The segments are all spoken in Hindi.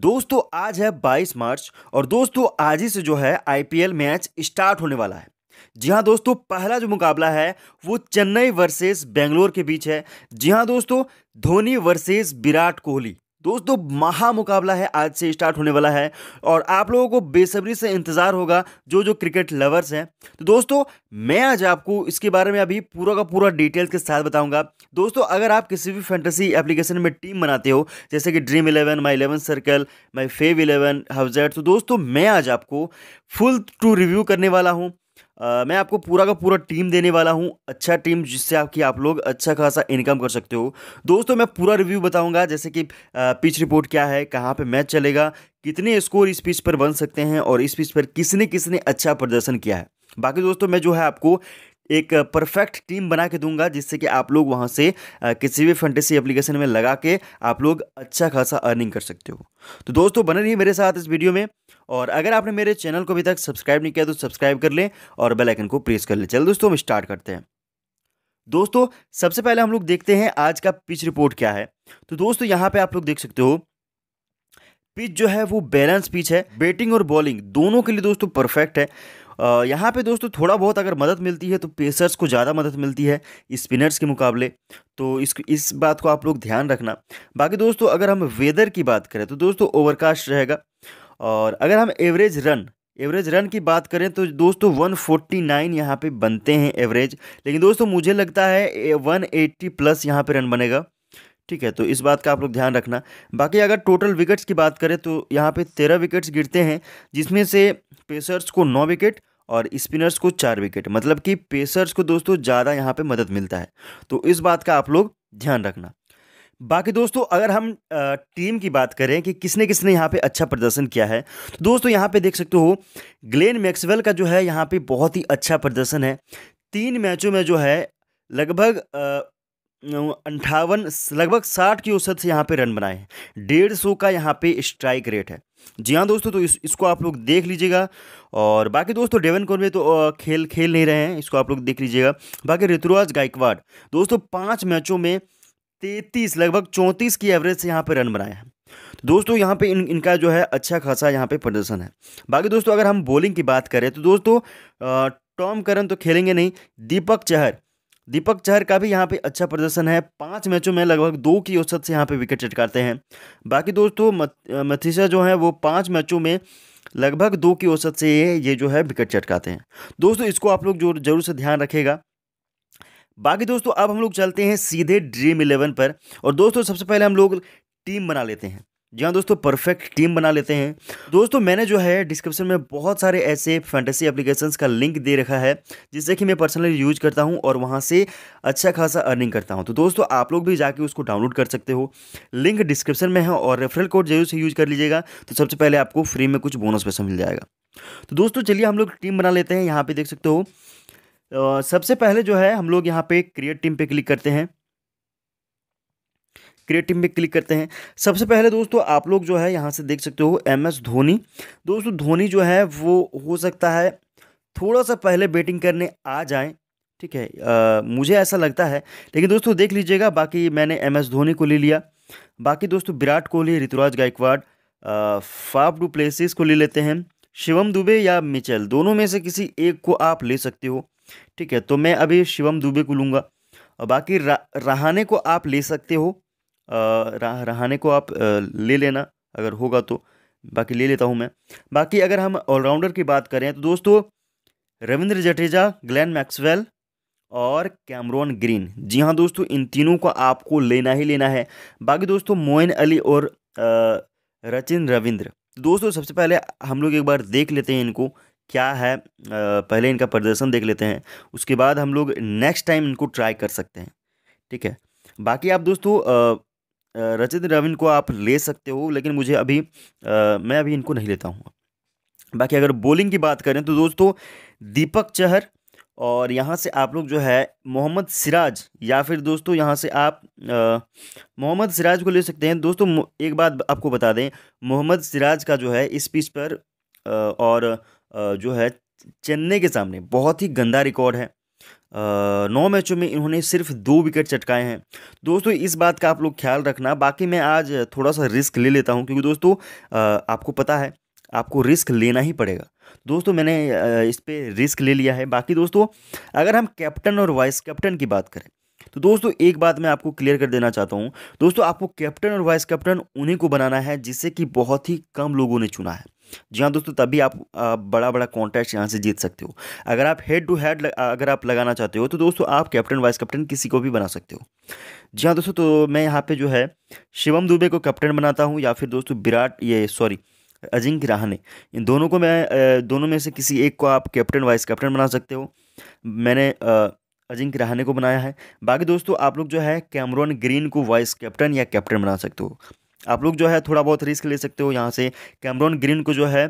दोस्तों आज है 22 मार्च और दोस्तों आज ही से जो है आईपीएल मैच स्टार्ट होने वाला है जी हाँ दोस्तों पहला जो मुकाबला है वो चेन्नई वर्सेस बेंगलोर के बीच है जी हाँ दोस्तों धोनी वर्सेस विराट कोहली दोस्तों महा मुकाबला है आज से स्टार्ट होने वाला है और आप लोगों को बेसब्री से इंतज़ार होगा जो जो क्रिकेट लवर्स हैं तो दोस्तों मैं आज आपको इसके बारे में अभी पूरा का पूरा डिटेल्स के साथ बताऊंगा दोस्तों अगर आप किसी भी फैंटेसी एप्लीकेशन में टीम बनाते हो जैसे कि Dream Eleven My Eleven Circle My Fav Eleven Howzat तो दोस्तों मैं आज आपको फुल टू रिव्यू करने वाला हूँ आ, मैं आपको पूरा का पूरा टीम देने वाला हूँ अच्छा टीम जिससे आपकी आप लोग अच्छा खासा इनकम कर सकते हो दोस्तों मैं पूरा रिव्यू बताऊंगा जैसे कि पिच रिपोर्ट क्या है कहाँ पे मैच चलेगा कितने स्कोर इस पिच पर बन सकते हैं और इस पिच पर किसने किसने अच्छा प्रदर्शन किया है बाकी दोस्तों मैं जो है आपको एक परफेक्ट टीम बना के दूंगा जिससे कि आप लोग वहाँ से किसी भी फंटेसी एप्लीकेशन में लगा के आप लोग अच्छा खासा अर्निंग कर सकते हो तो दोस्तों बने रहिए मेरे साथ इस वीडियो में और अगर आपने मेरे चैनल को अभी तक सब्सक्राइब नहीं किया तो सब्सक्राइब कर लें और बेलाइकन को प्रेस कर लें चलो दोस्तों हम स्टार्ट करते हैं दोस्तों सबसे पहले हम लोग देखते हैं आज का पिच रिपोर्ट क्या है तो दोस्तों यहाँ पे आप लोग देख सकते हो पिच जो है वो बैलेंस पिच है बैटिंग और बॉलिंग दोनों के लिए दोस्तों परफेक्ट है यहाँ पे दोस्तों थोड़ा बहुत अगर मदद मिलती है तो पेसर्स को ज़्यादा मदद मिलती है स्पिनर्स के मुकाबले तो इस इस बात को आप लोग ध्यान रखना बाकी दोस्तों अगर हम वेदर की बात करें तो दोस्तों ओवरकास्ट रहेगा और अगर हम एवरेज रन एवरेज रन की बात करें तो दोस्तों 149 यहाँ पर बनते हैं एवरेज लेकिन दोस्तों मुझे लगता है 180 प्लस यहाँ पे रन बनेगा ठीक है तो इस बात का आप लोग ध्यान रखना बाकी अगर टोटल विकेट्स की बात करें तो यहाँ पे तेरह विकेट्स गिरते हैं जिसमें से पेसर्स को नौ विकेट और स्पिनर्स को चार विकेट मतलब कि पेसर्स को दोस्तों ज़्यादा यहाँ पे मदद मिलता है तो इस बात का आप लोग ध्यान रखना बाकी दोस्तों अगर हम टीम की बात करें कि किसने किसने यहाँ पे अच्छा प्रदर्शन किया है तो दोस्तों यहाँ पे देख सकते हो ग्लेन मैक्सवेल का जो है यहाँ पे बहुत ही अच्छा प्रदर्शन है तीन मैचों में जो है लगभग अंठावन लगभग साठ की औसत से यहाँ पे रन बनाए हैं डेढ़ सौ का यहाँ पे स्ट्राइक रेट है जी हाँ दोस्तों तो इस, इसको आप लोग देख लीजिएगा और बाकी दोस्तों डेवन में तो खेल खेल नहीं रहे हैं इसको आप लोग देख लीजिएगा बाकी ऋतुराज गायकवाड़ दोस्तों पाँच मैचों में तैतीस लगभग चौंतीस की एवरेज से यहाँ पर रन बनाए हैं तो दोस्तों यहाँ पे इन इनका जो है अच्छा खासा यहाँ पे प्रदर्शन है बाकी दोस्तों अगर हम बॉलिंग की बात करें तो दोस्तों टॉम करन तो खेलेंगे नहीं दीपक चहर दीपक चहर का भी यहाँ पे अच्छा प्रदर्शन है पांच मैचों में लगभग दो की औसत से यहाँ पे विकेट चटकाते हैं बाकी दोस्तों मथिसा जो है वो पांच मैचों में लगभग दो की औसत से ये ये जो है विकेट चटकाते हैं दोस्तों इसको आप लोग जो जरूर से ध्यान रखेगा बाकी दोस्तों अब हम लोग चलते हैं सीधे ड्रीम इलेवन पर और दोस्तों सबसे पहले हम लोग टीम बना लेते हैं जी हाँ दोस्तों परफेक्ट टीम बना लेते हैं दोस्तों मैंने जो है डिस्क्रिप्शन में बहुत सारे ऐसे फैंटेसी एप्लीकेशंस का लिंक दे रखा है जिससे कि मैं पर्सनली यूज करता हूँ और वहाँ से अच्छा खासा अर्निंग करता हूँ तो दोस्तों आप लोग भी जाके उसको डाउनलोड कर सकते हो लिंक डिस्क्रिप्शन में है और रेफरल कोड जरूर से यूज कर लीजिएगा तो सबसे पहले आपको फ्री में कुछ बोनस पैसा मिल जाएगा तो दोस्तों चलिए हम लोग टीम बना लेते हैं यहाँ पर देख सकते हो सबसे पहले जो है हम लोग यहाँ पर क्रिएट टीम पर क्लिक करते हैं क्रिएटिव में क्लिक करते हैं सबसे पहले दोस्तों आप लोग जो है यहाँ से देख सकते हो एम एस धोनी दोस्तों धोनी जो है वो हो सकता है थोड़ा सा पहले बैटिंग करने आ जाएँ ठीक है आ, मुझे ऐसा लगता है लेकिन दोस्तों देख लीजिएगा बाकी मैंने एम एस धोनी को ले लिया बाकी दोस्तों Virat Kohli Ruturaj Gaikwad Faf du Plessis को ले लेते हैं शिवम दुबे या मिचेल दोनों में से किसी एक को आप ले सकते हो ठीक है तो मैं अभी शिवम दुबे को लूँगा और बाकी रहाने को आप ले सकते हो रहाने को आप ले लेना अगर होगा तो बाकी ले लेता हूँ मैं बाकी अगर हम ऑलराउंडर की बात करें तो दोस्तों रविंद्र जडेजा ग्लैन मैक्सवेल और कैमरॉन ग्रीन जी हाँ दोस्तों इन तीनों को आपको लेना ही लेना है बाकी दोस्तों मोइन अली और रचिन रविंद्र दोस्तों सबसे पहले हम लोग एक बार देख लेते हैं इनको क्या है पहले इनका प्रदर्शन देख लेते हैं उसके बाद हम लोग नेक्स्ट टाइम इनको ट्राई कर सकते हैं ठीक है बाकी आप दोस्तों रचित रविन को आप ले सकते हो लेकिन मुझे अभी आ, मैं अभी इनको नहीं लेता हूँ बाकी अगर बॉलिंग की बात करें तो दोस्तों दीपक चहर और यहाँ से आप लोग जो है मोहम्मद सिराज या फिर दोस्तों यहाँ से आप मोहम्मद सिराज को ले सकते हैं दोस्तों एक बात आपको बता दें मोहम्मद सिराज का जो है इस पिच पर आ, और आ, जो है चेन्नई के सामने बहुत ही गंदा रिकॉर्ड है नौ मैचों में इन्होंने सिर्फ दो विकेट चटकाए हैं दोस्तों इस बात का आप लोग ख्याल रखना बाकी मैं आज थोड़ा सा रिस्क ले लेता हूँ क्योंकि दोस्तों आपको पता है आपको रिस्क लेना ही पड़ेगा दोस्तों मैंने इस पर रिस्क ले लिया है बाकी दोस्तों अगर हम कैप्टन और वाइस कैप्टन की बात करें तो दोस्तों एक बात मैं आपको क्लियर कर देना चाहता हूँ दोस्तों आपको कैप्टन और वाइस कैप्टन उन्हीं को बनाना है जिसे कि बहुत ही कम लोगों ने चुना है जी हाँ दोस्तों तभी आप बड़ा बड़ा कॉन्टेस्ट यहाँ से जीत सकते हो अगर आप हेड टू हेड अगर आप लगाना चाहते हो तो दोस्तों आप कैप्टन वाइस कैप्टन किसी को भी बना सकते हो जी हाँ दोस्तों तो मैं यहाँ पे जो है शिवम दुबे को कैप्टन बनाता हूँ या फिर दोस्तों विराट ये सॉरी अजिंक्य रहाने इन दोनों को मैं दोनों में से किसी एक को आप कैप्टन वाइस कैप्टन बना सकते हो मैंने अजिंक्य रहाने को बनाया है बाकी दोस्तों आप लोग जो है कैमरॉन ग्रीन को वाइस कैप्टन या कैप्टन बना सकते हो आप लोग जो है थोड़ा बहुत रिस्क ले सकते हो यहाँ से कैमरॉन ग्रीन को जो है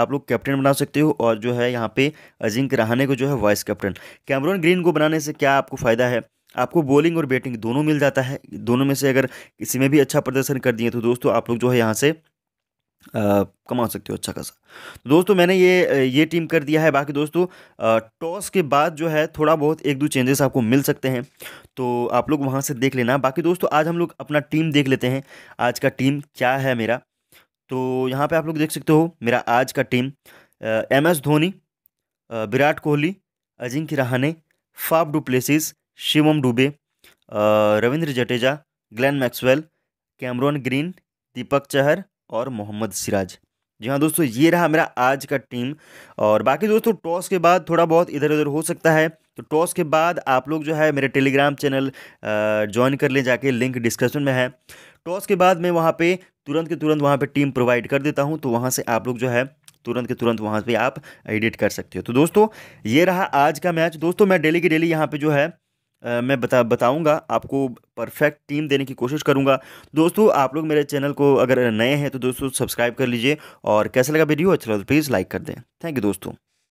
आप लोग कैप्टन बना सकते हो और जो है यहाँ पे अजिंक रहाने को जो है वाइस कैप्टन कैमरॉन ग्रीन को बनाने से क्या आपको फ़ायदा है आपको बॉलिंग और बैटिंग दोनों मिल जाता है दोनों में से अगर किसी में भी अच्छा प्रदर्शन कर दिए तो दोस्तों आप लोग जो है यहाँ से कमा सकते हो अच्छा खासा तो दोस्तों मैंने ये ये टीम कर दिया है बाकी दोस्तों टॉस के बाद जो है थोड़ा बहुत एक दो चेंजेस आपको मिल सकते हैं तो आप लोग वहाँ से देख लेना बाकी दोस्तों आज हम लोग अपना टीम देख लेते हैं आज का टीम क्या है मेरा तो यहाँ पे आप लोग देख सकते हो मेरा आज का team M S Dhoni Virat Kohli Ajinkya Rahane Faf du Plessis Shivam Dube Ravindra Jadeja Glenn Maxwell Cameron Green Deepak Chahar और मोहम्मद सिराज जी हाँ दोस्तों ये रहा मेरा आज का टीम और बाकी दोस्तों टॉस के बाद थोड़ा बहुत इधर उधर हो सकता है तो टॉस के बाद आप लोग जो है मेरे टेलीग्राम चैनल ज्वाइन कर लें जाके लिंक डिस्क्रिप्शन में है टॉस के बाद मैं वहाँ पे तुरंत के तुरंत वहाँ पे टीम प्रोवाइड कर देता हूँ तो वहाँ से आप लोग जो है तुरंत के तुरंत वहाँ पर आप एडिट कर सकते हो तो दोस्तों ये रहा आज का मैच दोस्तों मैं डेली की डेली यहाँ पर जो है मैं बता बताऊंगा आपको परफेक्ट टीम देने की कोशिश करूंगा दोस्तों आप लोग मेरे चैनल को अगर नए हैं तो दोस्तों सब्सक्राइब कर लीजिए और कैसा लगा वीडियो अच्छा लगा तो प्लीज़ लाइक कर दें थैंक यू दोस्तों